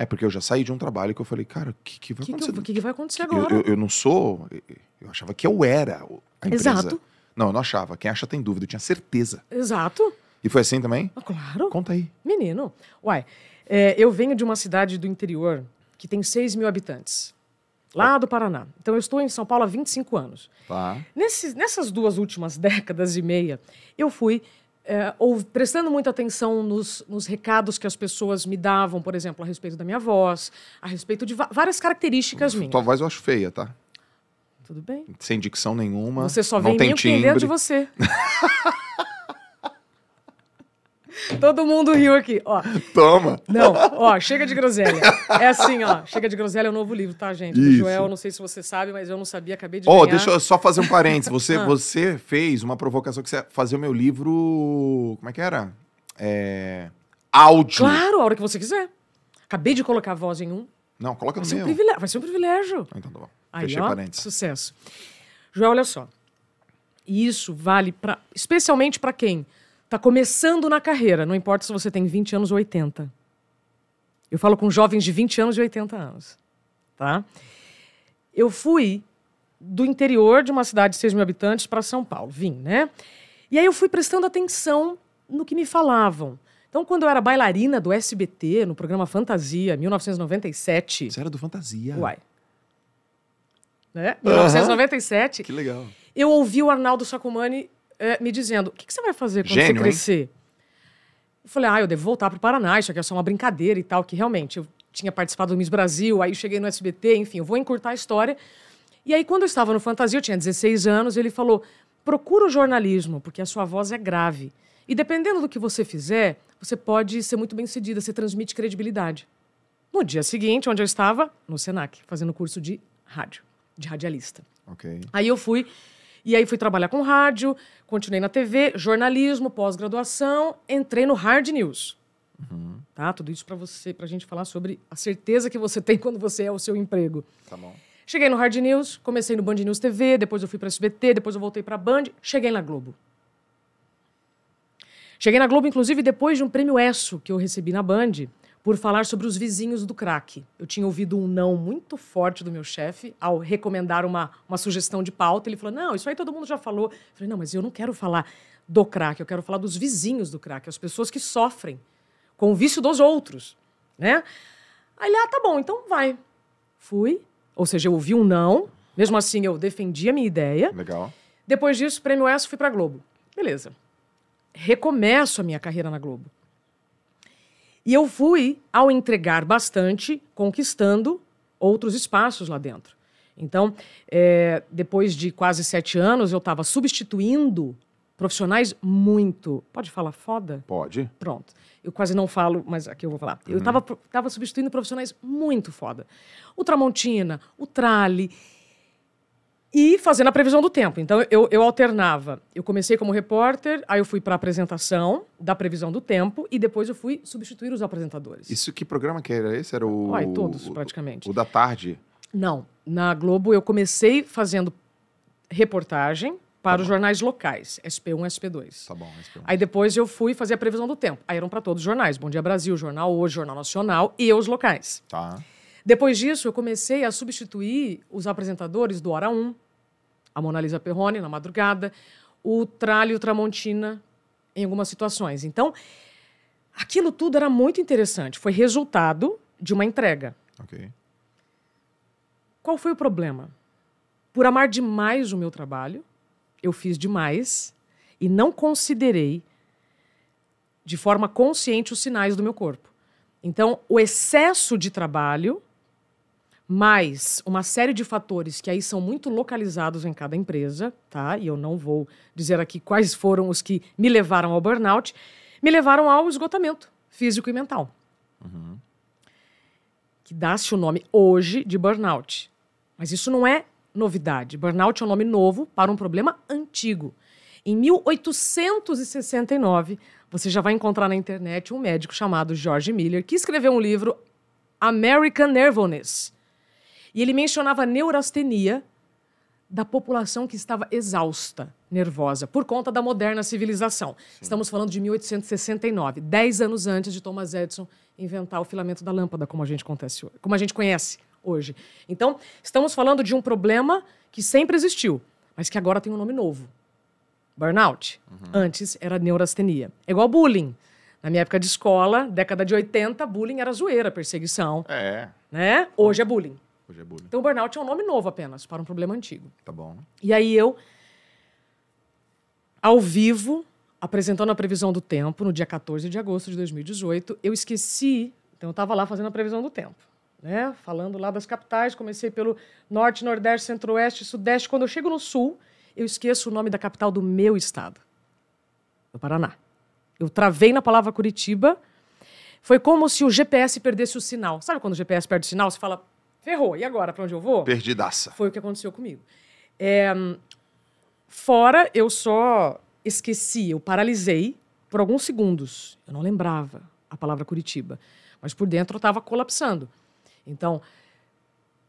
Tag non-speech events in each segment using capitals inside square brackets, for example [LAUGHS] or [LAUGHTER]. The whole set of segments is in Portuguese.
É, porque eu já saí de um trabalho que eu falei, cara, o que, que vai que acontecer? O que, que, vai acontecer agora? Eu, eu, eu, não sou. Eu achava que eu era a empresa. Exato. Não, eu não achava. Quem acha tem dúvida, eu tinha certeza. Exato. E foi assim também? Ah, claro. Conta aí. Menino, uai, é, eu venho de uma cidade do interior que tem 6 mil habitantes, lá do Paraná. Então eu estou em São Paulo há 25 anos. Tá. Nesses, nessas duas últimas décadas e meia, eu fui é, ou prestando muita atenção nos, nos, recados que as pessoas me davam, por exemplo, a respeito da minha voz, a respeito de várias características minhas. Tua voz eu acho feia, tá? Tudo bem. Sem dicção nenhuma. Você só não vem tem me dentro de você. [LAUGHS] Todo mundo riu aqui, ó. Toma! Não, ó, chega de groselha. É assim, ó, chega de groselha é um novo livro, tá, gente? Isso. Do Joel, não sei se você sabe, mas eu não sabia, acabei de Ó, deixa eu só fazer um parênteses. Você, ah. você fez uma provocação que você fazer o meu livro... Como é que era? É... Áudio. Claro, a hora que você quiser. Acabei de colocar a voz em um. Não, coloca no vai no meu. Um vai ser um privilégio. Ah, então tá bom. Aí, Fechei ó, parênteses. Sucesso. Joel, olha só. E isso vale para especialmente para quem está começando na carreira, não importa se você tem 20 anos ou 80. Eu falo com jovens de 20 anos e 80 anos. Tá? Eu fui do interior de uma cidade de 6 mil habitantes para São Paulo. Vim, né? E aí eu fui prestando atenção no que me falavam. Então, quando eu era bailarina do SBT, no programa Fantasia, 1997. Você era do Fantasia? Uai. Né? 1997. Que legal. Eu ouvi o Arnaldo Sacomani é, me dizendo: o que, que, você vai fazer quando Gênio, você crescer? Hein? Eu falei: ah, eu devo voltar para o Paraná, isso aqui é só uma brincadeira e tal, que realmente eu tinha participado do Miss Brasil, aí cheguei no SBT, enfim, eu vou encurtar a história. E aí, quando eu estava no Fantasia, eu tinha 16 anos, ele falou: procura o jornalismo, porque a sua voz é grave. E dependendo do que você fizer, você pode ser muito bem sucedida, você transmite credibilidade. No dia seguinte, onde eu estava, no SENAC, fazendo curso de rádio, de radialista. Okay. Aí eu fui e aí fui trabalhar com rádio, continuei na TV, jornalismo, pós-graduação, entrei no Hard News. Uhum. Tá? Tudo isso para você, pra gente falar sobre a certeza que você [LAUGHS] tem quando você é o seu emprego. Tá bom. Cheguei no Hard News, comecei no Band News TV, depois eu fui para SBT, depois eu voltei para Band, cheguei na Globo. Cheguei na Globo, inclusive, depois de um prêmio ESSO que eu recebi na Band, por falar sobre os vizinhos do crack. Eu tinha ouvido um não muito forte do meu chefe ao recomendar uma, uma sugestão de pauta. Ele falou: Não, isso aí todo mundo já falou. Eu falei: Não, mas eu não quero falar do crack, eu quero falar dos vizinhos do crack, as pessoas que sofrem com o vício dos outros, né? Aí ele, ah, tá bom, então vai. Fui, ou seja, eu ouvi um não, mesmo assim eu defendi a minha ideia. Legal. Depois disso, prêmio S, fui a Globo. Beleza. Recomeço a minha carreira na Globo. E eu fui, ao entregar bastante, conquistando outros espaços lá dentro. Então, é, depois de quase sete anos, eu estava substituindo profissionais muito. Pode falar foda? Pode. Pronto. Eu quase não falo, mas aqui eu vou falar. Uhum. Eu estava substituindo profissionais muito foda. O Tramontina, o Trali e fazendo a previsão do tempo. Então eu, eu alternava. Eu comecei como repórter, aí eu fui para a apresentação da previsão do tempo e depois eu fui substituir os apresentadores. Isso que programa que era esse? Era o. Ai, todos, praticamente. O, o da tarde? Não. Na Globo eu comecei fazendo reportagem para tá os jornais locais, SP1 SP2. Tá bom, SP1. Aí depois eu fui fazer a previsão do tempo. Aí eram para todos os jornais: Bom Dia Brasil, Jornal Hoje, Jornal Nacional e os locais. Tá. Depois disso, eu comecei a substituir os apresentadores do Hora 1, a Mona Lisa Perrone, na madrugada, o Tralho Tramontina, em algumas situações. Então, aquilo tudo era muito interessante. Foi resultado de uma entrega. Ok. Qual foi o problema? Por amar demais o meu trabalho, eu fiz demais e não considerei de forma consciente os sinais do meu corpo. Então, o excesso de trabalho mais uma série de fatores que aí são muito localizados em cada empresa, tá? E eu não vou dizer aqui quais foram os que me levaram ao burnout, me levaram ao esgotamento físico e mental. Uhum. Que dá-se o nome hoje de burnout. Mas isso não é novidade. Burnout é um nome novo para um problema antigo. Em 1869, você já vai encontrar na internet um médico chamado George Miller que escreveu um livro American Nervousness e ele mencionava a neurastenia da população que estava exausta, nervosa, por conta da moderna civilização. Sim. Estamos falando de 1869, 10 anos antes de Thomas Edison inventar o filamento da lâmpada, como a gente, acontece, como a gente conhece hoje. Então, estamos falando de um problema que sempre existiu, mas que agora tem um nome novo. Burnout. Uhum. Antes era neurastenia. É igual bullying. Na minha época de escola, década de 80, bullying era zoeira, perseguição. É. Né? Hoje é bullying. Hoje é bullying. Então, burnout é um nome novo apenas para um problema antigo. Tá bom. E aí eu, ao vivo, apresentando a previsão do tempo, no dia 14 de agosto de 2018, eu esqueci. Então, eu estava lá fazendo a previsão do tempo. Né? Falando lá das capitais, comecei pelo norte, nordeste, centro-oeste, sudeste. Quando eu chego no sul, eu esqueço o nome da capital do meu estado, do Paraná. Eu travei na palavra Curitiba. Foi como se o GPS perdesse o sinal. Sabe quando o GPS perde o sinal? Você fala, ferrou. E agora, para onde eu vou? Perdidaça. Foi o que aconteceu comigo. É, fora, eu só esqueci, eu paralisei por alguns segundos. Eu não lembrava a palavra Curitiba, mas por dentro eu estava colapsando. Então,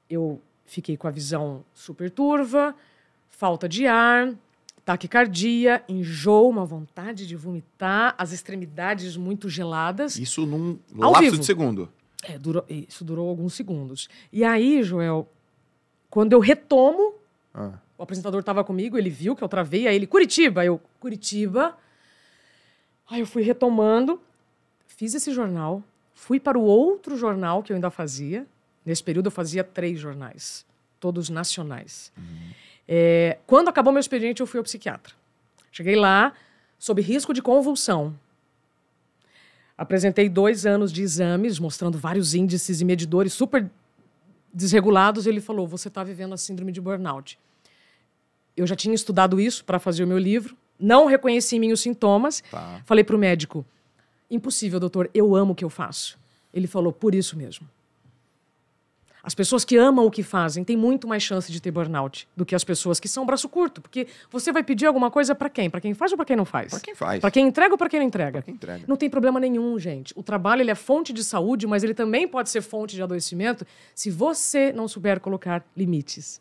eu fiquei com a visão super turva, falta de ar, taquicardia, enjoo, uma vontade de vomitar, as extremidades muito geladas. Isso num lapso de segundo. É, durou, isso durou alguns segundos. E aí, Joel, quando eu retomo, ah. o apresentador estava comigo, ele viu que eu travei, aí ele, Curitiba, eu, Curitiba. Aí eu fui retomando, fiz esse jornal, fui para o outro jornal que eu ainda fazia. Nesse período eu fazia três jornais, todos nacionais. Uhum. É, quando acabou meu expediente, eu fui ao psiquiatra. Cheguei lá, sob risco de convulsão. Apresentei dois anos de exames, mostrando vários índices e medidores super desregulados. Ele falou: Você está vivendo a síndrome de burnout. Eu já tinha estudado isso para fazer o meu livro, não reconheci em mim os sintomas. Tá. Falei para o médico: Impossível, doutor, eu amo o que eu faço. Ele falou: Por isso mesmo. As pessoas que amam o que fazem têm muito mais chance de ter burnout do que as pessoas que são braço curto, porque você vai pedir alguma coisa para quem? Para quem faz ou para quem não faz? Para quem faz. Para quem entrega ou para quem não entrega? Quem entrega? Não tem problema nenhum, gente. O trabalho ele é fonte de saúde, mas ele também pode ser fonte de adoecimento se você não souber colocar limites.